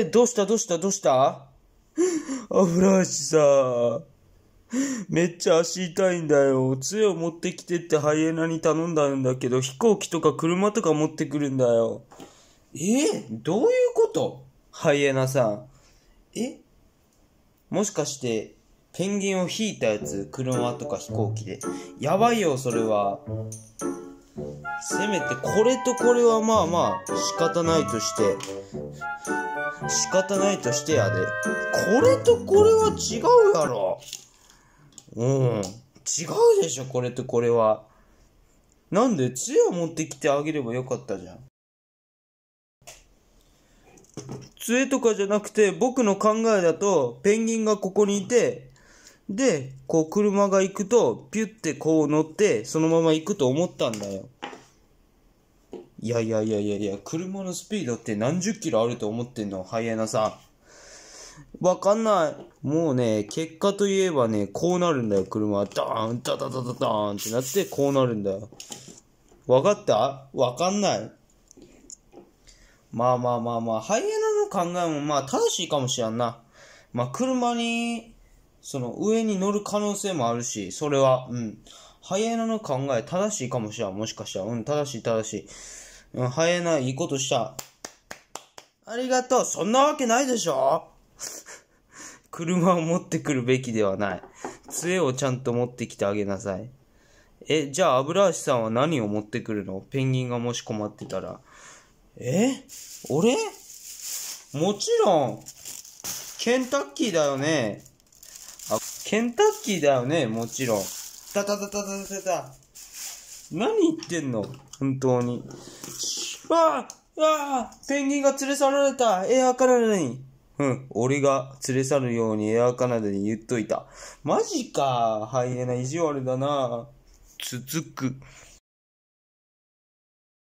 え、どうしたどうしたどうしたあ、フラッシュさ。めっちゃ足痛いんだよ。杖を持ってきてってハイエナに頼んだんだけど、飛行機とか車とか持ってくるんだよ。えどういうことハイエナさん。えもしかして、ペンギンを引いたやつ、車とか飛行機で。やばいよ、それは。せめてこれとこれはまあまあ仕方ないとして仕方ないとしてやでこれとこれは違うやろうん違うでしょこれとこれはなんで杖を持ってきてあげればよかったじゃん杖とかじゃなくて僕の考えだとペンギンがここにいてで、こう車が行くと、ピュってこう乗って、そのまま行くと思ったんだよ。いやいやいやいやいや、車のスピードって何十キロあると思ってんの、ハイエナさん。わかんない。もうね、結果といえばね、こうなるんだよ、車は。ダーン、ダダダダダーンってなって、こうなるんだよ。わかったわかんない。まあまあまあまあ、ハイエナの考えもまあ正しいかもしらんな。まあ車に、その上に乗る可能性もあるし、それは、うん。ハイエナの考え正しいかもしれん。もしかしたら、うん、正しい正しい。うん、な、エいいことした。ありがとう。そんなわけないでしょ 車を持ってくるべきではない。杖をちゃんと持ってきてあげなさい。え、じゃあ、油足さんは何を持ってくるのペンギンがもし困ってたら。え俺もちろん、ケンタッキーだよね。あ、ケンタッキーだよね、もちろん。たたたたたたた。何言ってんの本当に。ああああペンギンが連れ去られたエアカナダに。うん、俺が連れ去るようにエアカナダに言っといた。マジか。ハイエナ意地悪だな。続く。